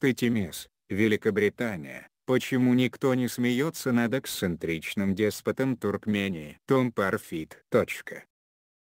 Катимис, Великобритания. Почему никто не смеется над эксцентричным деспотом Туркмении? Том Парфит.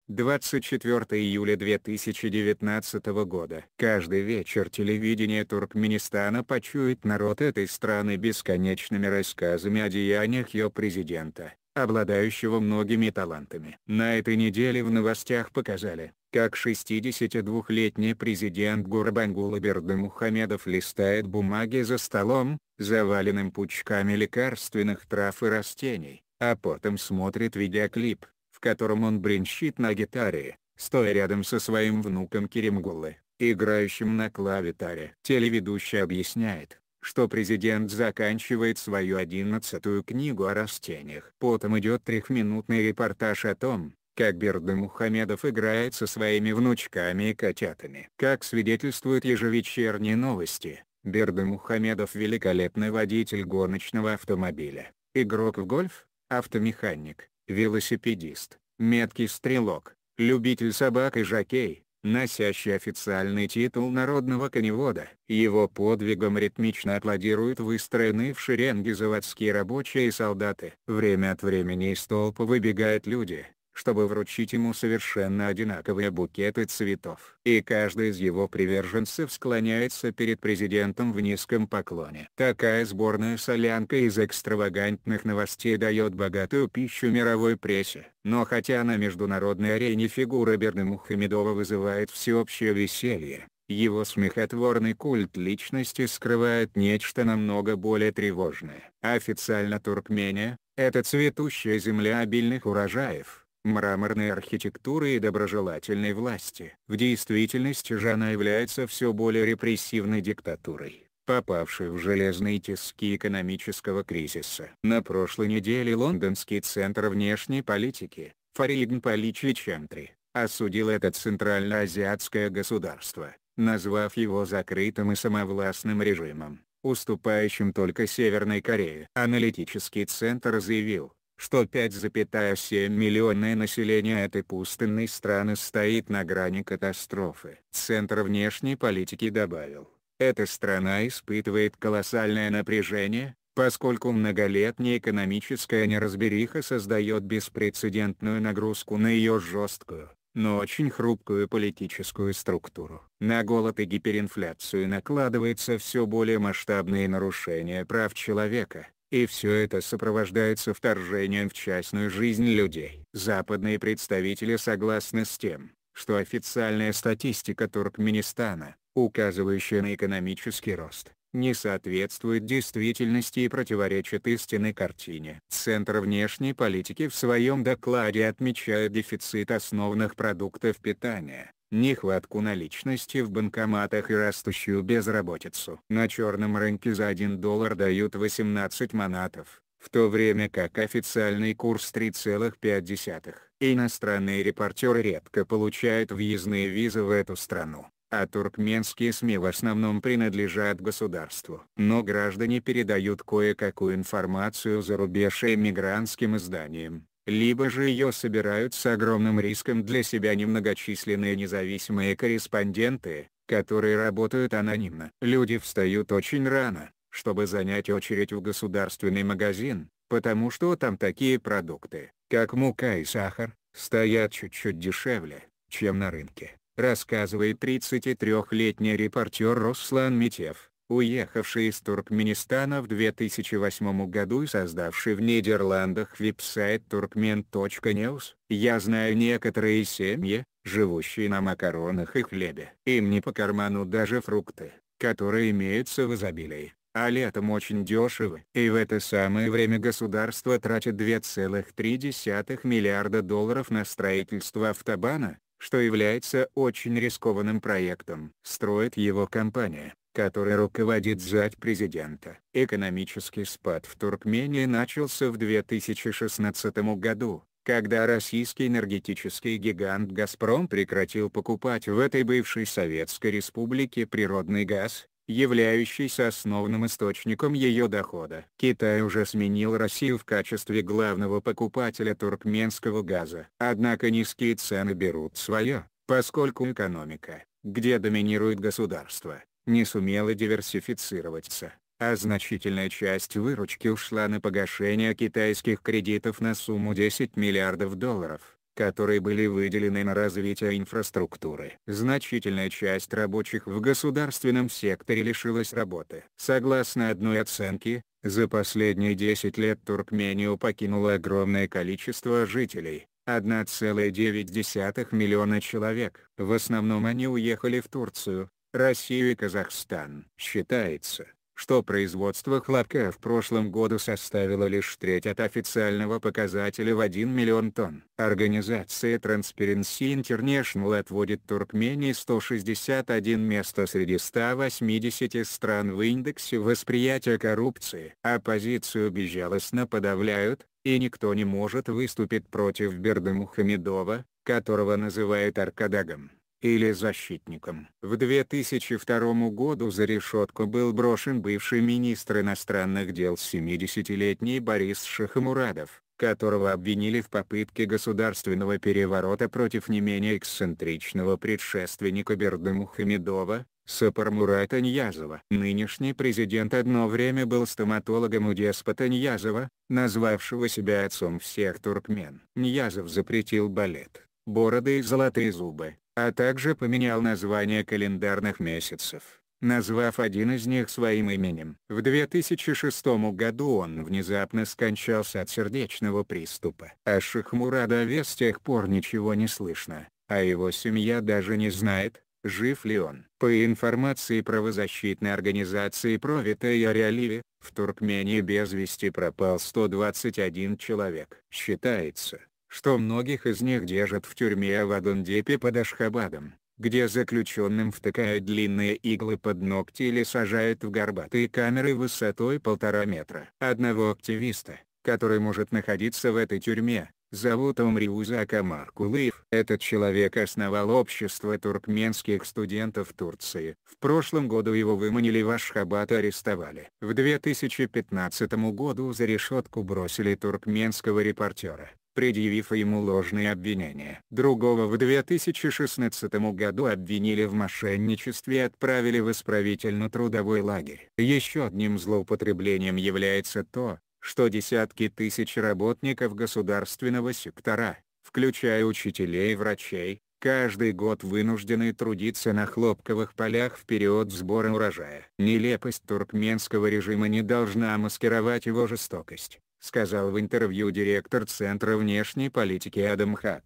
24 июля 2019 года. Каждый вечер телевидение Туркменистана почует народ этой страны бесконечными рассказами о деяниях ее президента, обладающего многими талантами. На этой неделе в новостях показали, как 62-летний президент Гурбангула Бердымухамедов листает бумаги за столом, заваленным пучками лекарственных трав и растений, а потом смотрит видеоклип, в котором он бренчит на гитаре, стоя рядом со своим внуком Керемгулы, играющим на клавитаре. Телеведущий объясняет, что президент заканчивает свою одиннадцатую книгу о растениях. Потом идет трехминутный репортаж о том, как Берды Мухамедов играет со своими внучками и котятами. Как свидетельствуют ежевечерние новости, Берды Мухамедов великолепный водитель гоночного автомобиля, игрок в гольф, автомеханик, велосипедист, меткий стрелок, любитель собак и жокей, носящий официальный титул народного коневода. Его подвигом ритмично аплодируют выстроенные в шеренги заводские рабочие и солдаты. Время от времени из толпы выбегают люди, чтобы вручить ему совершенно одинаковые букеты цветов. И каждый из его приверженцев склоняется перед президентом в низком поклоне. Такая сборная солянка из экстравагантных новостей дает богатую пищу мировой прессе. Но хотя на международной арене фигура Бердымухамедова вызывает всеобщее веселье, его смехотворный культ личности скрывает нечто намного более тревожное. Официально Туркмения – это цветущая земля обильных урожаев мраморной архитектуры и доброжелательной власти. В действительности же она является все более репрессивной диктатурой попавшей в железные тиски экономического кризиса. На прошлой неделе Лондонский центр внешней политики, Фаридн Паличи Чемтри, осудил это центральноазиатское государство, назвав его закрытым и самовластным режимом, уступающим только Северной Корее. Аналитический центр заявил, что 5,7 миллионное население этой пустынной страны стоит на грани катастрофы. Центр внешней политики добавил, эта страна испытывает колоссальное напряжение, поскольку многолетняя экономическая неразбериха создает беспрецедентную нагрузку на ее жесткую, но очень хрупкую политическую структуру. На голод и гиперинфляцию накладывается все более масштабные нарушения прав человека, и все это сопровождается вторжением в частную жизнь людей. Западные представители согласны с тем, что официальная статистика Туркменистана, указывающая на экономический рост, не соответствует действительности и противоречит истинной картине. Центр внешней политики в своем докладе отмечает дефицит основных продуктов питания, нехватку наличности в банкоматах и растущую безработицу. На черном рынке за 1 доллар дают 18 манатов, в то время как официальный курс 3,5. Иностранные репортеры редко получают въездные визы в эту страну а туркменские СМИ в основном принадлежат государству. Но граждане передают кое-какую информацию за рубеж эмигрантским изданиям, либо же ее собирают с огромным риском для себя немногочисленные независимые корреспонденты, которые работают анонимно. Люди встают очень рано, чтобы занять очередь в государственный магазин, потому что там такие продукты, как мука и сахар, стоят чуть-чуть дешевле, чем на рынке, рассказывает 33-летний репортер Руслан Митев уехавший из Туркменистана в 2008 году и создавший в Нидерландах веб-сайт turkmen.news. Я знаю некоторые семьи, живущие на макаронах и хлебе. Им не по карману даже фрукты, которые имеются в изобилии, а летом очень дешево, И в это самое время государство тратит 2,3 миллиарда долларов на строительство автобана, что является очень рискованным проектом. Строит его компания который руководит зять президента. Экономический спад в Туркмении начался в 2016 году, когда российский энергетический гигант «Газпром» прекратил покупать в этой бывшей Советской Республике природный газ, являющийся основным источником ее дохода. Китай уже сменил Россию в качестве главного покупателя туркменского газа. Однако низкие цены берут свое, поскольку экономика, где доминирует государство, не сумела диверсифицироваться, а значительная часть выручки ушла на погашение китайских кредитов на сумму 10 миллиардов долларов которые были выделены на развитие инфраструктуры. Значительная часть рабочих в государственном секторе лишилась работы. Согласно одной оценке, за последние 10 лет Туркмению покинуло огромное количество жителей, 1,9 миллиона человек. В основном они уехали в Турцию, Россия и Казахстан. Считается, что производство хлопка в прошлом году составило лишь треть от официального показателя в 1 миллион тонн. Организация Transparency International отводит Туркмении 161 место среди 180 стран в индексе восприятия коррупции. Оппозицию безжалостно подавляют, и никто не может выступить против Берда Мухамедова, которого называют Аркадагом или защитником. В 2002 году за решетку был брошен бывший министр иностранных дел 70-летний Борис Шахамурадов, которого обвинили в попытке государственного переворота против не менее эксцентричного предшественника Бердымухамедова, Сапармурата Ньязова. Нынешний президент одно время был стоматологом у деспота Ньязова, назвавшего себя отцом всех туркмен. Ньязов запретил балет, бороды и золотые зубы а также поменял название календарных месяцев, назвав один из них своим именем. В 2006 году он внезапно скончался от сердечного приступа. О а Шахмурадове с тех пор ничего не слышно, а его семья даже не знает, жив ли он. По информации правозащитной организации Провита и Ариаливе, в Туркмении без вести пропал 121 человек. Считается, что многих из них держат в тюрьме в Авадандепе под Ашхабадом, где заключенным втыкают длинные иглы под ногти или сажают в горбатые камеры высотой полтора метра. Одного активиста, который может находиться в этой тюрьме, зовут Умриуза Акамар Кулыев. Этот человек основал общество туркменских студентов Турции. В прошлом году его выманили в Ашхабад и арестовали. В 2015 году за решетку бросили туркменского репортера, предъявив ему ложные обвинения. Другого в 2016 году обвинили в мошенничестве и отправили в исправительно-трудовой лагерь. Еще одним злоупотреблением является то, что десятки тысяч работников государственного сектора, включая учителей и врачей, каждый год вынуждены трудиться на хлопковых полях в период сбора урожая. Нелепость туркменского режима не должна маскировать его жестокость сказал в интервью директор Центра внешней политики Адам Хак.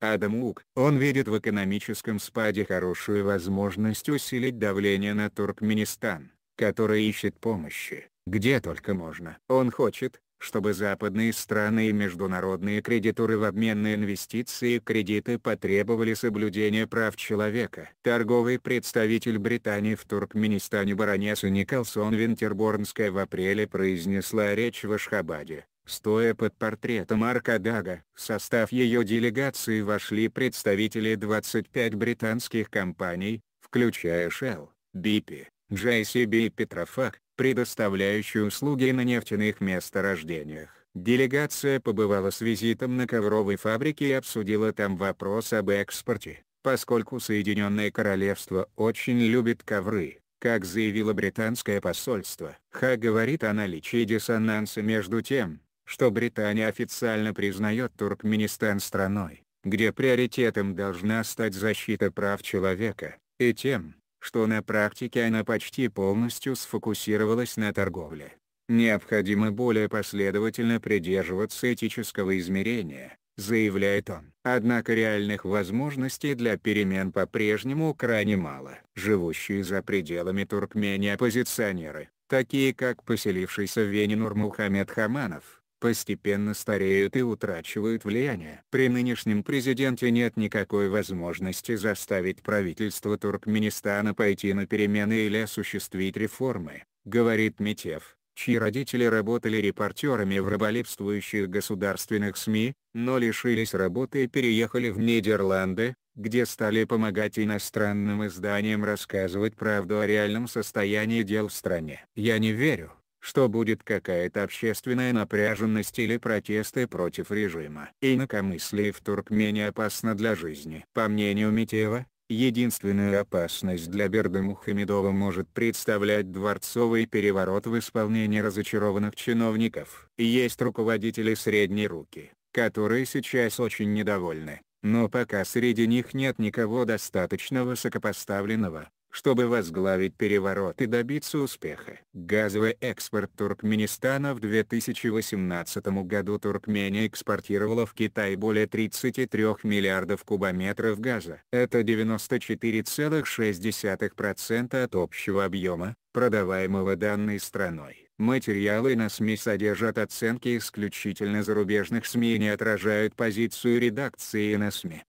Адам Ук, он видит в экономическом спаде хорошую возможность усилить давление на Туркменистан, который ищет помощи, где только можно. Он хочет, чтобы западные страны и международные кредиторы в обмен на инвестиции и кредиты потребовали соблюдения прав человека. Торговый представитель Британии в Туркменистане баронесса Николсон Винтерборнская в апреле произнесла речь в Ашхабаде, стоя под портретом Аркадага. В состав ее делегации вошли представители 25 британских компаний, включая Shell, BP, JCB и Petrofac, предоставляющий услуги на нефтяных месторождениях. Делегация побывала с визитом на ковровой фабрике и обсудила там вопрос об экспорте. Поскольку Соединенное Королевство очень любит ковры, как заявило британское посольство, Ха говорит о наличии диссонанса между тем, что Британия официально признает Туркменистан страной, где приоритетом должна стать защита прав человека, и тем, что на практике она почти полностью сфокусировалась на торговле. Необходимо более последовательно придерживаться этического измерения, заявляет он. Однако реальных возможностей для перемен по-прежнему крайне мало. Живущие за пределами Туркмении оппозиционеры, такие как поселившийся в Вене Нурмухамед Хаманов, постепенно стареют и утрачивают влияние. При нынешнем президенте нет никакой возможности заставить правительство Туркменистана пойти на перемены или осуществить реформы, говорит Метев чьи родители работали репортерами в раболепствующих государственных СМИ, но лишились работы и переехали в Нидерланды, где стали помогать иностранным изданиям рассказывать правду о реальном состоянии дел в стране. Я не верю, что будет какая-то общественная напряженность или протесты против режима. Инакомыслие в Туркмении опасно для жизни. По мнению Митева, единственную опасность для Бердымухамедова может представлять дворцовый переворот в исполнении разочарованных чиновников. Есть руководители средней руки, которые сейчас очень недовольны но пока среди них нет никого достаточно высокопоставленного, чтобы возглавить переворот и добиться успеха. Газовый экспорт Туркменистана в 2018 году Туркмения экспортировала в Китай более 33 миллиардов кубометров газа. Это 94,6% от общего объема, продаваемого данной страной. Материалы на СМИ содержат оценки исключительно зарубежных СМИ и не отражают позицию редакции на СМИ.